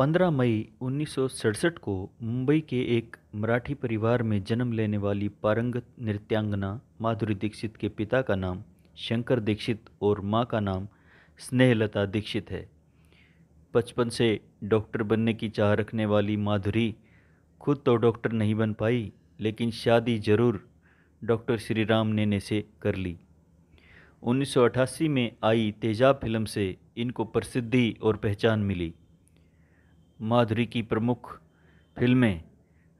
15 मई उन्नीस को मुंबई के एक मराठी परिवार में जन्म लेने वाली पारंगत नृत्यांगना माधुरी दीक्षित के पिता का नाम शंकर दीक्षित और मां का नाम स्नेहलता दीक्षित है बचपन से डॉक्टर बनने की चाह रखने वाली माधुरी खुद तो डॉक्टर नहीं बन पाई लेकिन शादी जरूर डॉक्टर श्री राम नेने से कर ली 1988 में आई तेजाब फिल्म से इनको प्रसिद्धि और पहचान मिली माधुरी की प्रमुख फिल्में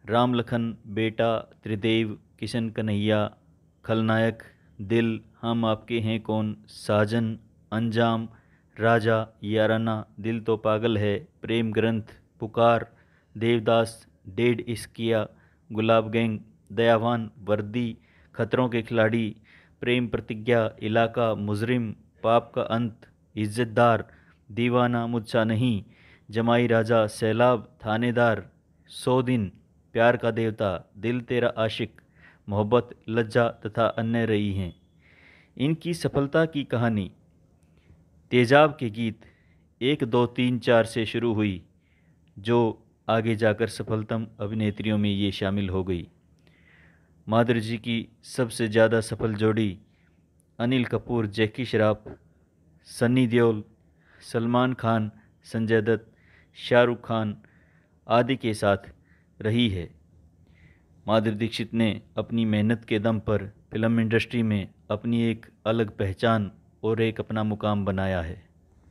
रामलखन बेटा त्रिदेव किशन कन्हैया खलनायक दिल हम आपके हैं कौन साजन अंजाम राजा याराना दिल तो पागल है प्रेम ग्रंथ पुकार देवदास डेड इश्किया गुलाब गैंग दयावान वर्दी खतरों के खिलाड़ी प्रेम प्रतिज्ञा इलाका मुजरिम पाप का अंत इज्जतदार दीवाना मुझा नहीं जमाई राजा सैलाब थानेदार सौ दिन प्यार का देवता दिल तेरा आशिक मोहब्बत लज्जा तथा अन्य रही हैं इनकी सफलता की कहानी तेजाब के गीत एक दो तीन चार से शुरू हुई जो आगे जाकर सफलतम अभिनेत्रियों में ये शामिल हो गई माधुरी जी की सबसे ज़्यादा सफल जोड़ी अनिल कपूर जैकी श्रॉफ सन्नी देओल सलमान खान संजय दत्त शाहरुख खान आदि के साथ रही है माधुरी दीक्षित ने अपनी मेहनत के दम पर फिल्म इंडस्ट्री में अपनी एक अलग पहचान और एक अपना मुकाम बनाया है